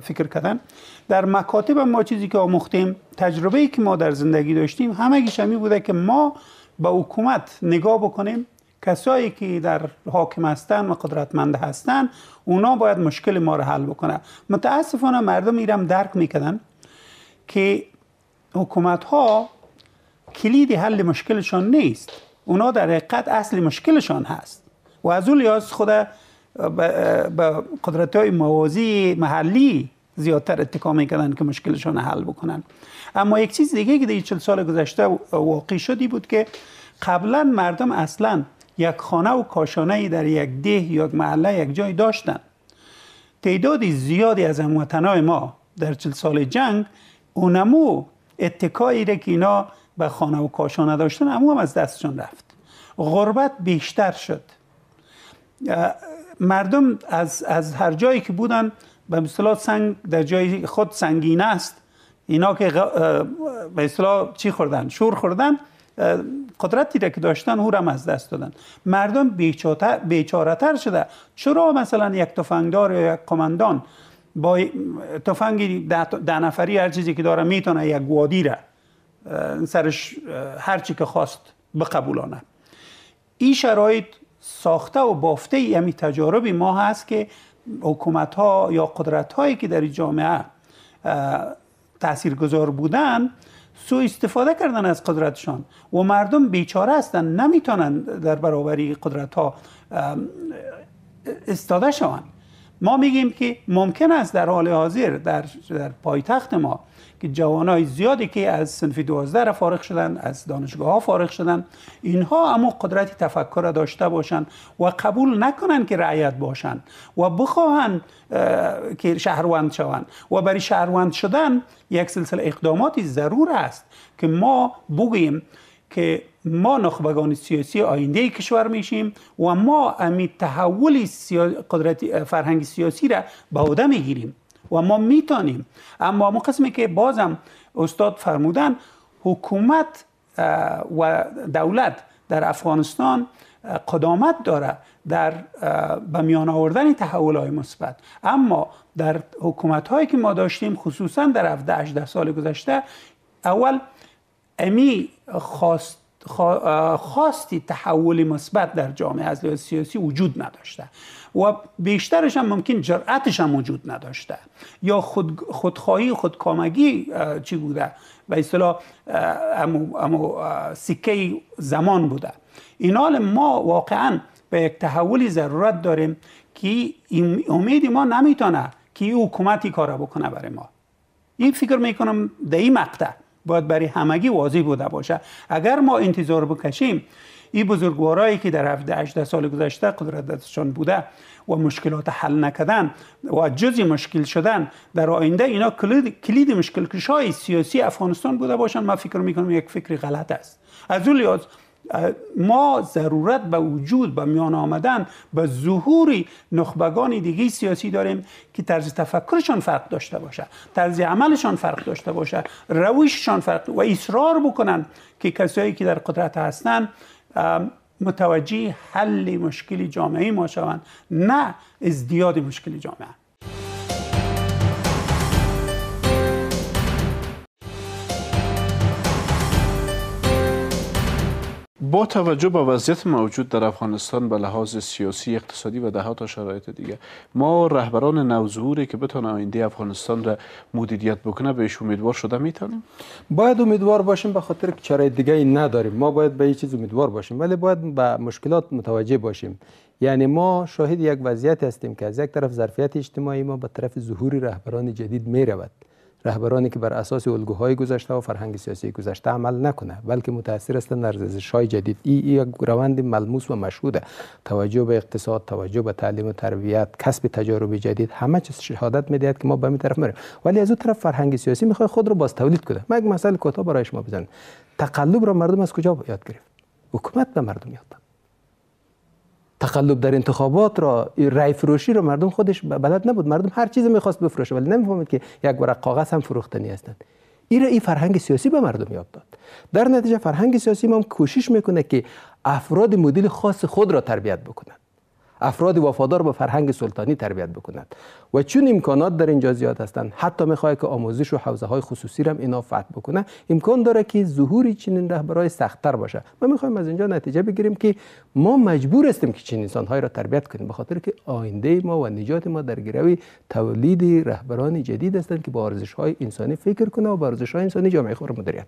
[SPEAKER 3] فکر کردن در مکاتب ما چیزی که آموختیم تجربه ای که ما در زندگی داشتیم همگیشم همی بوده که ما به حکومت نگاه بکنیم کسایی که در حاکم هستن و قدرتمند هستن اونا باید مشکل ما رو حل بکنن متاسفانه مردم ایرم درک میکنن که حکومت ها کلید حل مشکلشان نیست اونا در حقیقت اصل مشکلشان هست و از اون لحاظ به قدرت های موازی محلی زیادتر اتکا میکنن که مشکلشان حل بکنن اما یک چیز دیگه که در چل سال گذشته واقع شدی بود که قبلا مردم اصلا یک خانه و کاشانه در یک ده یا یک محله یک جای داشتن تعداد زیادی از هموطنهای ما در چل سال جنگ اونمو اتکایی را که اینا به خانه و کاشانه داشتن امو هم از دستشون رفت غربت بیشتر شد مردم از, از هر جایی که بودن به اصطلاح سنگ در جای خود سنگینه است اینا که به اصطلاح چی خوردن شور خوردن قدرتی را که داشتن او را از دست دادن مردم بیچاره تر شده چرا مثلا یک تفنگدار یا یک کماندان با تفنگ ده, ده نفری هر چیزی که داره میتونه یک وادی را سرش هر چی که خواست بقبولانه این شرایط ساخته و بافته ای امی یعنی تجاربی ما هست که حکومت ها یا قدرت هایی که در جامعه تاثیرگذار بودن سو استفاده کردن از قدرتشان و مردم بیچاره هستند نمیتونن در برابری قدرت ها استاده شوند ما میگیم که ممکن است در حال حاضر در, در پایتخت ما که جوانای زیادی که از صنف را فارغ شدن از دانشگاه ها فارغ شدن اینها اما قدرت تفکر را داشته باشند و قبول نکنند که رعیت باشند و بخواهند که شهروند شوند و برای شهروند شدن یک سلسله اقداماتی ضرور است که ما بگوییم که ما نخبگان سیاسی آینده کشور میشیم و ما امی تحول سیا... قدرت فرهنگ سیاسی را به عهده میگیریم و ما میتانیم اما ما قسمی که بازم استاد فرمودن حکومت و دولت در افغانستان قدامت داره در به میان آوردن تحول های مثبت اما در حکومت هایی که ما داشتیم خصوصا در 17 18 سال گذشته اول امی خواست خواستی تحول مثبت در جامعه از لحاظ سیاسی وجود نداشته و بیشترش هم ممکن جرأتش هم وجود نداشته یا خود خودخواهی خودکامگی چی بوده به اصطلاح سکه زمان بوده این حال ما واقعا به یک تحولی ضرورت داریم که امید ما نمیتونه که حکومتی کار بکنه برای ما این فکر میکنم در این مقطع باید برای همگی واضح بوده باشه اگر ما انتظار بکشیم این بزرگوارایی که در 17 18 سال گذشته قدرت داشتن بوده و مشکلات حل نکدن و جزی مشکل شدن در آینده اینا کلید, کلید مشکل کشای سیاسی افغانستان بوده باشن من فکر میکنم یک فکر غلط است از اون لحاظ ما ضرورت به وجود به میان آمدن به ظهور نخبگان دیگه سیاسی داریم که طرز تفکرشان فرق داشته باشه طرز عملشان فرق داشته باشه رویششان فرق و اصرار بکنن که کسایی که در قدرت هستن متوجه حل مشکل جامعه ما شوند نه ازدیاد مشکل جامعه
[SPEAKER 1] با توجه به وضعیت موجود در افغانستان به لحاظ سیاسی اقتصادی و دهات شرایط دیگه ما رهبران نوظهوری که بتونه آینده افغانستان را مدیریت بکنه بهش امیدوار شده میتونیم باید امیدوار باشیم به خاطر
[SPEAKER 2] که چاره دیگه ای نداریم ما
[SPEAKER 1] باید به این چیز امیدوار باشیم
[SPEAKER 2] ولی باید به مشکلات متوجه باشیم یعنی ما شاهد یک وضعیت هستیم که از یک طرف ظرفیت اجتماعی ما به طرف ظهور رهبران جدید میرود رهبرانی که بر اساس الگوهای گذشته و فرهنگ سیاسی گذشته عمل نکنه بلکه متاثر است در های جدید این یک روند ملموس و مشهوده توجه به اقتصاد توجه به تعلیم و تربیت کسب تجارب جدید همه چیز شهادت میدهد که ما به این طرف میریم ولی از اون طرف فرهنگ سیاسی میخواد خود رو باز تولید کنه من یک مسئله کوتاه برای شما بزنم تقلب را مردم از کجا یاد گرفت حکومت به مردم یاد داد تقلب در انتخابات را رای فروشی را مردم خودش بلد نبود مردم هر چیزی میخواست بفروشه ولی نمیفهمید که یک ورق کاغذ هم فروختنی هستند این این فرهنگ سیاسی به مردم یاد داد در نتیجه فرهنگ سیاسی ما هم کوشش میکنه که افراد مدل خاص خود را تربیت بکنند افراد وفادار به فرهنگ سلطانی تربیت بکنند و چون امکانات در اینجا زیاد هستند حتی میخواه که آموزش و حوزه های خصوصی را اینا فتح بکنه امکان داره که ظهوری چنین رهبرای سختتر باشه ما میخوایم از اینجا نتیجه بگیریم که ما مجبور هستیم که چنین انسانهایی را تربیت کنیم به خاطر که آینده ما و نجات ما در گروی تولید رهبران جدید هستند که با ارزش های انسانی فکر کنه و با ارزش های انسانی جامعه خود مدیریت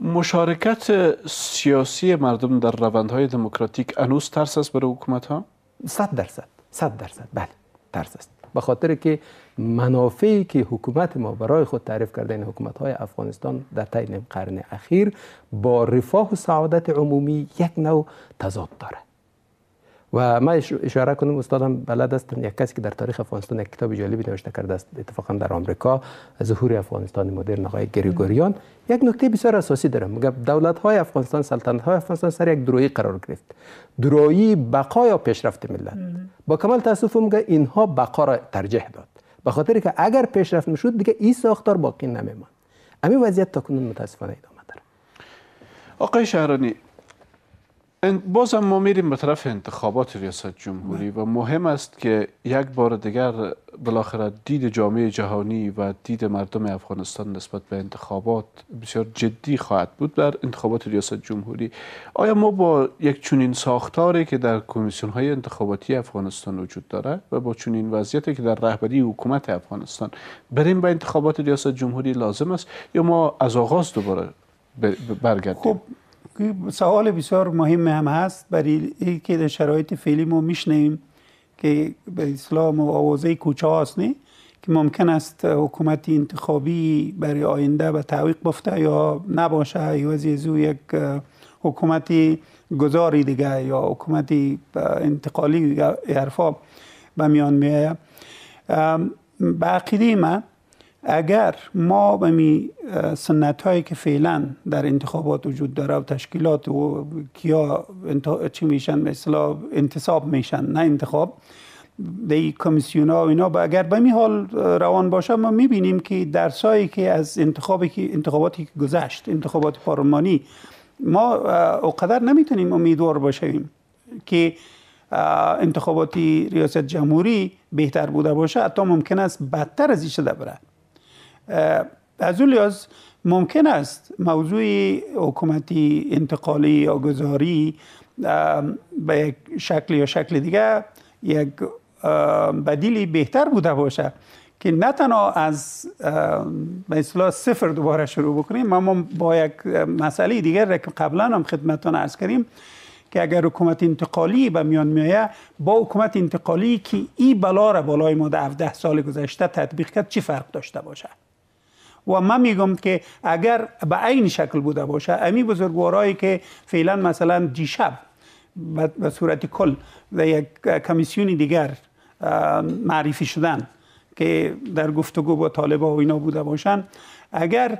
[SPEAKER 1] مشارکت سیاسی مردم در روندهای دموکراتیک انوس ترس است برای حکومت ها؟ صد درصد صد درصد بله
[SPEAKER 2] ترس است به خاطر که منافعی که حکومت ما برای خود تعریف کرده این یعنی حکومت های افغانستان در طی نیم قرن اخیر با رفاه و سعادت عمومی یک نوع تضاد دارد و ما اشاره کنم استادم بلد است یک کسی که در تاریخ افغانستان یک کتاب جالبی نوشته کرده است اتفاقا در آمریکا ظهور افغانستان مدرن آقای گریگوریان یک نکته بسیار اساسی داره میگه دولت های افغانستان سلطنت های افغانستان سر یک درویی قرار گرفت درویی بقا یا پیشرفت ملت با کمال تاسف میگه اینها بقا را ترجیح داد به خاطر که اگر پیشرفت میشد دیگه این ساختار باقی نمیماند همین وضعیت تاکنون متاسفانه ادامه داره
[SPEAKER 1] آقای شهرانی باز هم ما میریم به طرف انتخابات ریاست جمهوری و مهم است که یک بار دیگر بالاخره دید جامعه جهانی و دید مردم افغانستان نسبت به انتخابات بسیار جدی خواهد بود در انتخابات ریاست جمهوری آیا ما با یک چنین ساختاری که در کمیسیون های انتخاباتی افغانستان وجود داره و با چنین وضعیتی که در رهبری حکومت افغانستان بریم به انتخابات ریاست جمهوری لازم است یا ما از آغاز دوباره برگردیم خب، سوال بسیار مهم
[SPEAKER 3] هم هست برای اینکه در شرایط فعلی ما میشنیم که به اسلام و آوازه کوچه هاست نه که ممکن است حکومت انتخابی برای آینده به تعویق بفته یا نباشه یا از یک حکومت گذاری دیگه یا حکومت انتقالی حرفا به میان میاید به عقیده من اگر ما می سنت هایی که فعلا در انتخابات وجود داره و تشکیلات و کیا انت... چی میشن مثلا انتصاب میشن نه انتخاب دی کمیسیون ها و اینا با اگر به می حال روان باشه ما میبینیم که درسایی که از انتخابی که انتخاباتی که گذشت انتخابات پارلمانی ما اوقدر نمیتونیم امیدوار باشیم که انتخاباتی ریاست جمهوری بهتر بوده باشه حتی ممکن است بدتر از این شده بره از اون لحاظ ممکن است موضوع حکومتی انتقالی یا گذاری به یک شکل یا شکل دیگه یک بدیلی بهتر بوده باشه که نه تنها از به صفر دوباره شروع بکنیم اما با یک مسئله دیگر که قبلا هم خدمتتان عرض کردیم که اگر حکومت انتقالی به میان میایه با حکومت انتقالی که ای بلا را بالای ما در 17 سال گذشته تطبیق کرد چی فرق داشته باشد؟ و ما میگم که اگر به عین شکل بوده باشه امی بزرگوارایی که فعلا مثلا دیشب به صورت کل و یک کمیسیون دیگر معرفی شدن که در گفتگو با طالبا و اینا بوده باشن اگر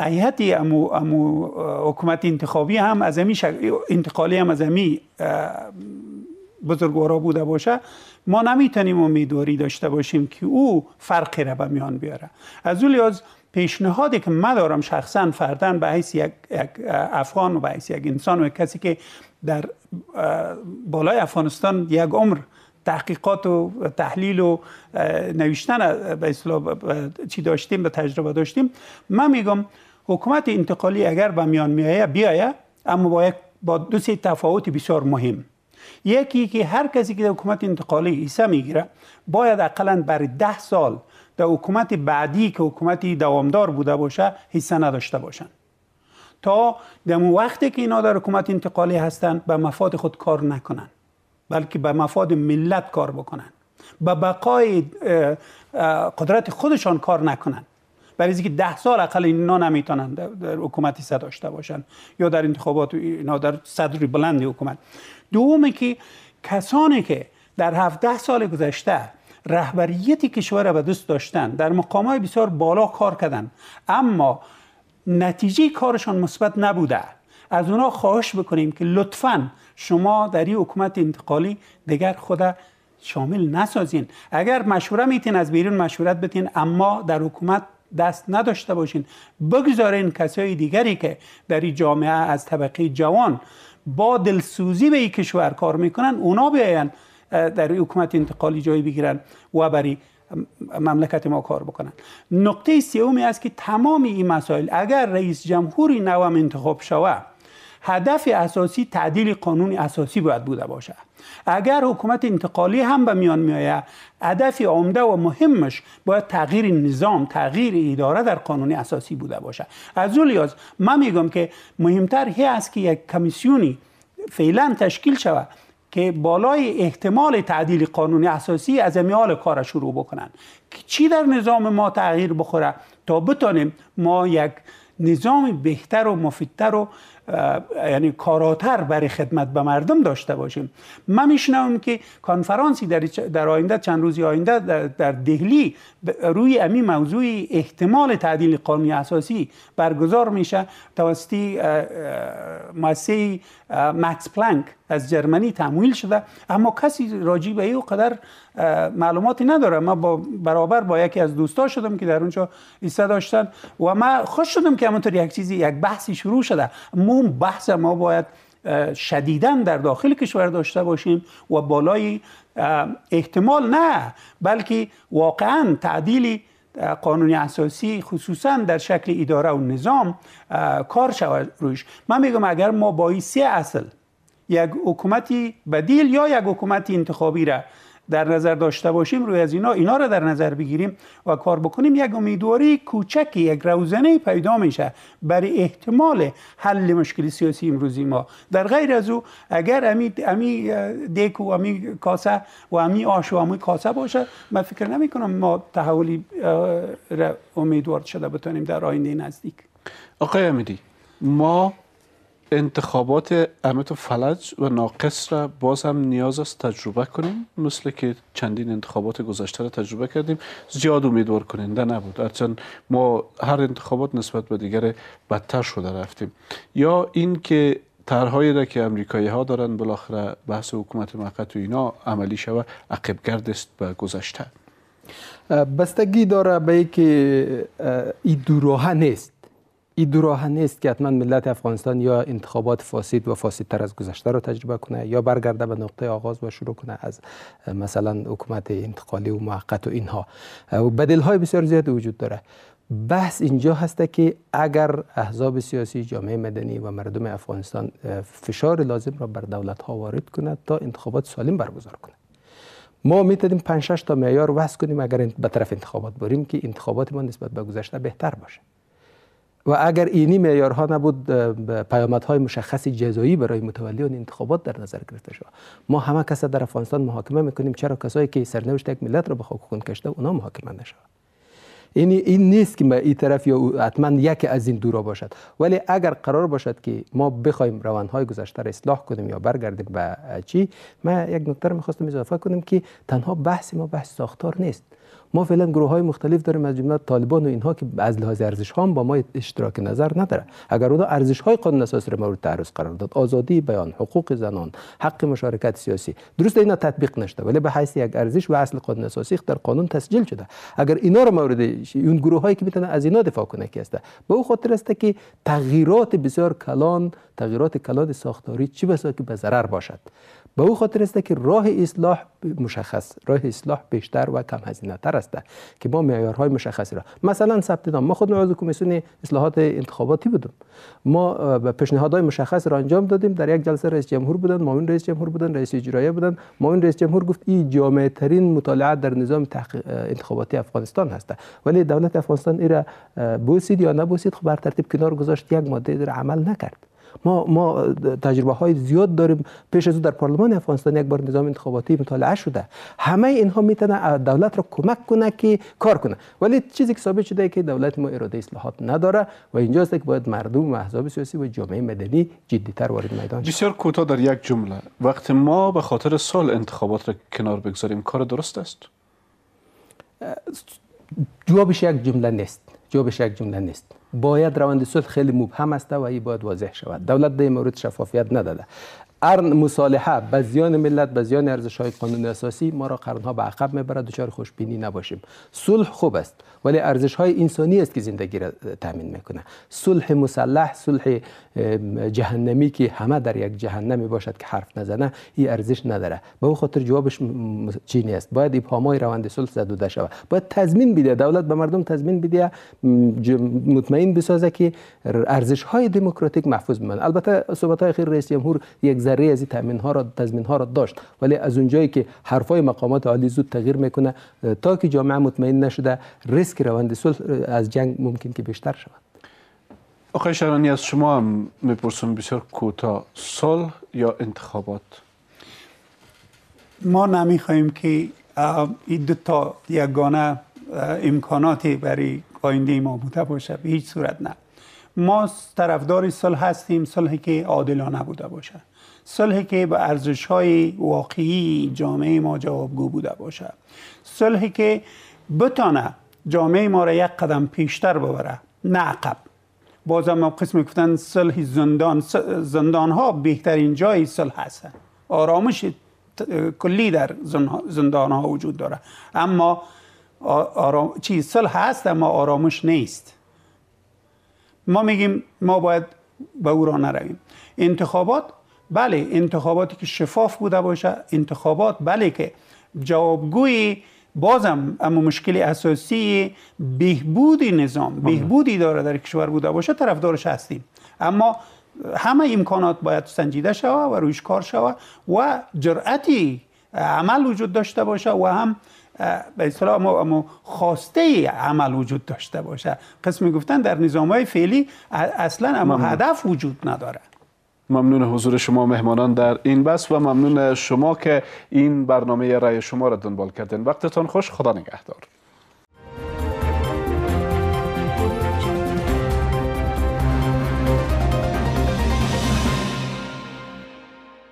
[SPEAKER 3] هیئت امو, امو حکومت انتخابی هم از امی انتقالی هم از امی بزرگوارا بوده باشه ما نمیتونیم امیدواری داشته باشیم که او فرقی را به میان بیاره از اون لحاظ پیشنهادی که من دارم شخصا فردا به حیث یک, افغان و به حیث یک انسان و یک کسی که در بالای افغانستان یک عمر تحقیقات و تحلیل و نوشتن به اصطلاح چی داشتیم به تجربه داشتیم من میگم حکومت انتقالی اگر به میان میایه بیایه اما با با دو سه تفاوت بسیار مهم یکی که هر کسی که در حکومت انتقالی ایسه میگیره باید اقلا بر ده سال در حکومت بعدی که حکومتی دوامدار بوده باشه حصه نداشته باشند تا در وقتی که اینا در حکومت انتقالی هستند به مفاد خود کار نکنند بلکه به مفاد ملت کار بکنند به بقای قدرت خودشان کار نکنند برای اینکه ده سال اقل اینا نمیتونن در حکومتی صد داشته باشن یا در انتخابات اینا در صدر بلند حکومت دومی که کسانی که در 17 سال گذشته رهبریت کشور را به دست داشتن در مقامات بسیار بالا کار کردن اما نتیجه کارشان مثبت نبوده از اونا خواهش بکنیم که لطفا شما در این حکومت انتقالی دیگر خود شامل نسازین اگر مشوره میتین از بیرون مشورت بتین اما در حکومت دست نداشته باشین بگذارین کسای دیگری که در این جامعه از طبقه جوان با دلسوزی به این کشور کار میکنن اونا بیاین در حکومت انتقالی جای بگیرن و برای مملکت ما کار بکنن نقطه سومی است که تمام این مسائل اگر رئیس جمهوری نوام انتخاب شوه هدف اساسی تعدیل قانون اساسی باید بوده باشه. اگر حکومت انتقالی هم به میان می آید هدف عمده و مهمش باید تغییر نظام تغییر اداره در قانون اساسی بوده باشه. از اون لیاز من میگم که مهمتر هی است که یک کمیسیونی فعلا تشکیل شود که بالای احتمال تعدیل قانون اساسی از امیال کار شروع بکنن چی در نظام ما تغییر بخوره تا بتانیم ما یک نظام بهتر و مفیدتر و یعنی کاراتر برای خدمت به مردم داشته باشیم من میشنوم که کنفرانسی در, در آینده چند روزی آینده در, دهلی روی امی موضوع احتمال تعدیل قانون اساسی برگزار میشه توسط مؤسسه مکس پلانک از جرمنی تمویل شده اما کسی راجی به او قدر معلوماتی نداره من با برابر با یکی از دوستا شدم که در اونجا ایسته داشتن و من خوش شدم که همونطور یک چیزی یک بحثی شروع شده مو اون بحث ما باید شدیدا در داخل کشور داشته باشیم و بالای احتمال نه بلکه واقعا تعدیلی قانون اساسی خصوصا در شکل اداره و نظام کار شود روش من میگم اگر ما با سه اصل یک حکومتی بدیل یا یک حکومت انتخابی را در نظر داشته باشیم روی از اینا اینا رو در نظر بگیریم و کار بکنیم یک امیدواری کوچکی یک روزنه پیدا میشه برای احتمال حل مشکل سیاسی امروزی ما در غیر از او اگر امی امی و امی کاسه و امی آش و امی کاسه باشه من فکر نمی کنم ما تحولی امیدوار
[SPEAKER 1] شده بتونیم در آینده نزدیک آقای امیدی ما انتخابات امت و فلج و ناقص را باز هم نیاز است تجربه کنیم مثل که چندین انتخابات گذشته را تجربه کردیم زیاد امیدوار کننده نبود هرچند ما هر انتخابات نسبت به دیگر بدتر شده رفتیم یا که طرحهایی را که امریکایی ها دارن بالاخره بحث حکومت موقت و اینا عملی شوه گرد است به گذشته
[SPEAKER 2] بستگی داره به که این دوراهه نیست این دو نیست که حتما ملت افغانستان یا انتخابات فاسد و فاسدتر از گذشته رو تجربه کنه یا برگرده به نقطه آغاز و شروع کنه از مثلا حکومت انتقالی و موقت و اینها بدل های بسیار زیاد وجود داره بحث اینجا هسته که اگر احزاب سیاسی جامعه مدنی و مردم افغانستان فشار لازم را بر دولت ها وارد کند تا انتخابات سالم برگزار کند ما میتونیم 5 تا معیار وضع کنیم اگر به طرف انتخابات بریم که انتخابات ما نسبت به گذشته بهتر باشه و اگر اینی معیارها نبود پیامدهای مشخص جزایی برای متولیان انتخابات در نظر گرفته شود ما همه کس در افغانستان محاکمه میکنیم چرا کسایی که سرنوشت یک ملت را به خاک خون کشته اونا محاکمه نشود این این نیست که این طرف یا حتما یکی از این دورا باشد ولی اگر قرار باشد که ما بخوایم های گذشته را اصلاح کنیم یا برگردیم به چی من یک نکته میخواستم اضافه کنم که تنها بحث ما بحث ساختار نیست ما فعلا گروه های مختلف داریم از جمله طالبان و اینها که از لحاظ ارزش ها با ما اشتراک نظر نداره اگر اونها ارزش های قانون اساسی رو مورد تعرض قرار داد آزادی بیان حقوق زنان حق مشارکت سیاسی درست اینا تطبیق نشده ولی به حیث یک ارزش و اصل قانون اساسی در قانون تسجیل شده اگر اینا رو مورد اون گروه هایی که میتونه از اینا دفاع کنه کی هسته به او خاطر است که تغییرات بسیار کلان تغییرات کلان ساختاری چی بسا که به ضرر باشد به او خاطر است که راه اصلاح مشخص راه اصلاح بیشتر و کم هزینه تر است که ما معیارهای مشخصی را مثلا ثبت نام ما خود عضو کمیسیون اصلاحات انتخاباتی بودم ما به پیشنهادهای مشخص را انجام دادیم در یک جلسه رئیس جمهور بودن مامین رئیس جمهور بودند، رئیس اجرایه بودن مامین رئیس جمهور گفت این جامعه ترین مطالعه در نظام تحقیق انتخاباتی افغانستان هسته ولی دولت افغانستان ایرا بوسید یا نبوسید خب بر ترتیب کنار گذاشت یک ماده در عمل نکرد ما ما تجربه های زیاد داریم پیش از او در پارلمان افغانستان یک بار نظام انتخاباتی مطالعه شده همه اینها میتونه دولت را کمک کنه که کار کنه ولی چیزی که ثابت شده که دولت ما اراده اصلاحات نداره و اینجاست که باید مردم و احزاب سیاسی و جامعه مدنی تر وارد
[SPEAKER 1] میدان شد بسیار کوتاه در یک جمله وقتی ما به خاطر سال انتخابات را کنار بگذاریم کار درست است جوابش یک جمله نیست جواب
[SPEAKER 2] شک جمله نیست باید روند صلح خیلی مبهم است و این باید واضح شود دولت در مورد شفافیت نداده ارن مصالحه به زیان ملت به زیان ارزش های قانون اساسی ما را قرنها به عقب میبرد دچار خوشبینی نباشیم صلح خوب است ولی ارزش های انسانی است که زندگی را تامین میکنه صلح مسلح صلح جهنمی که همه در یک جهنم باشد که حرف نزنه این ارزش نداره به خاطر جوابش چینی است باید ابهامای روند صلح زدوده شود باید تضمین بده دولت به مردم تضمین بده مطمئن بسازه که ارزش های دموکراتیک محفوظ بمانند البته صحبت های خیر رئیس جمهور یک ذره از ها را تضمین ها را داشت ولی از اونجایی که حرفای مقامات عالی زود تغییر میکنه تا که جامعه مطمئن نشده ریسک روند صلح از جنگ
[SPEAKER 1] ممکن که بیشتر شود آقای شهرانی از شما هم میپرسم بسیار کوتاه صلح یا انتخابات
[SPEAKER 3] ما نمیخواهیم که این دو تا یگانه امکاناتی برای آینده ما بوده باشه به هیچ صورت نه ما طرفدار صلح هستیم صلحی که عادلانه بوده باشه صلحی که به ارزش های واقعی جامعه ما جوابگو بوده باشه صلحی که بتانه جامعه ما را یک قدم پیشتر ببره نه عقب باز هم قسم گفتن صلح زندان زندان ها بهترین جای صلح هست آرامش کلی در زندان ها وجود داره اما آرام... چی صلح هست اما آرامش نیست ما میگیم ما باید به او را نرویم انتخابات بله انتخاباتی که شفاف بوده باشه انتخابات بله که جوابگوی بازم اما مشکل اساسی بهبود نظام خب. بهبودی داره در کشور بوده باشه طرفدارش هستیم اما همه امکانات باید سنجیده شوه و رویش کار شود و جرأتی عمل وجود داشته باشه و هم به اصطلاح ما خواسته عمل وجود داشته باشه قسم گفتن در نظام های فعلی اصلا اما هدف وجود نداره
[SPEAKER 1] ممنون حضور شما مهمانان در این بس و ممنون شما که این برنامه رای شما را دنبال کردین وقتتان خوش خدا نگهدار